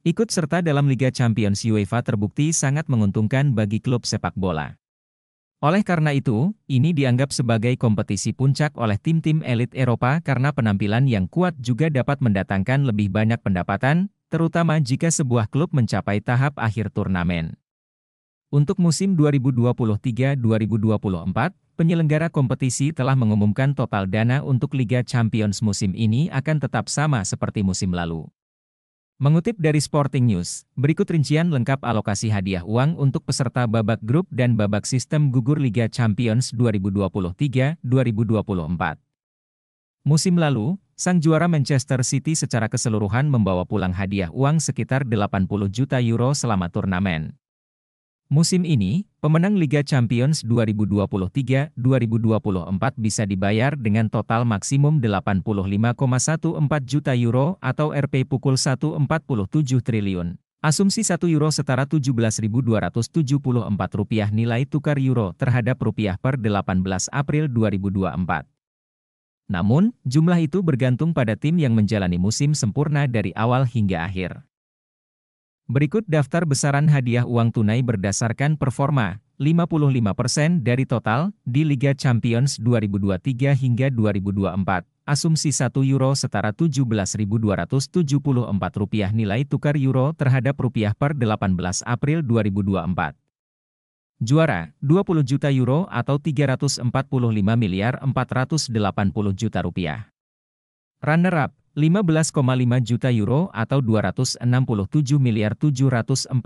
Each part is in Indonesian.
Ikut serta dalam Liga Champions UEFA terbukti sangat menguntungkan bagi klub sepak bola. Oleh karena itu, ini dianggap sebagai kompetisi puncak oleh tim-tim elit Eropa karena penampilan yang kuat juga dapat mendatangkan lebih banyak pendapatan, terutama jika sebuah klub mencapai tahap akhir turnamen. Untuk musim 2023-2024, penyelenggara kompetisi telah mengumumkan total dana untuk Liga Champions musim ini akan tetap sama seperti musim lalu. Mengutip dari Sporting News, berikut rincian lengkap alokasi hadiah uang untuk peserta babak grup dan babak sistem gugur Liga Champions 2023-2024. Musim lalu, sang juara Manchester City secara keseluruhan membawa pulang hadiah uang sekitar 80 juta euro selama turnamen. Musim ini, Pemenang Liga Champions 2023-2024 bisa dibayar dengan total maksimum 85,14 juta euro atau Rp pukul 1,47 triliun. Asumsi 1 euro setara 17.274 rupiah nilai tukar euro terhadap rupiah per 18 April 2024. Namun, jumlah itu bergantung pada tim yang menjalani musim sempurna dari awal hingga akhir. Berikut daftar besaran hadiah uang tunai berdasarkan performa, 55% dari total, di Liga Champions 2023 hingga 2024. Asumsi 1 euro setara rp rupiah nilai tukar euro terhadap rupiah per 18 April 2024. Juara, 20 juta euro atau 345 miliar 480 juta rupiah. Runner-up, 15,5 juta euro atau 267 miliar 747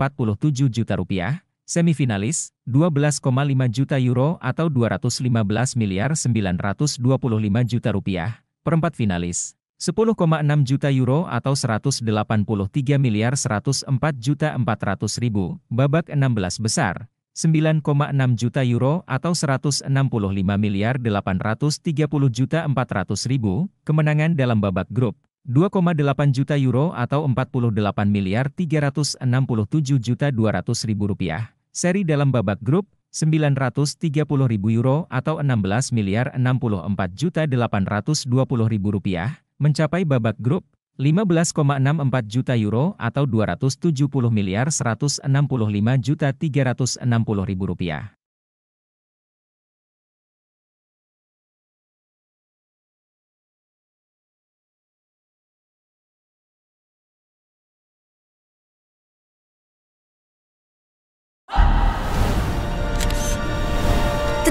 juta rupiah, semifinalis 12,5 juta euro atau 215 miliar 925 juta rupiah, perempat finalis 10,6 juta euro atau 183 miliar 104 juta 400 ribu, babak 16 besar 9,6 juta euro atau 165 miliar 830 juta 400 ribu, kemenangan dalam babak grup 2,8 juta euro atau 48 miliar 367 juta 200 ribu rupiah. Seri dalam babak grup 930 ribu euro atau 16 miliar 64 juta 820 ribu rupiah mencapai babak grup 15,64 juta euro atau 270 miliar 165 juta 360 ribu rupiah.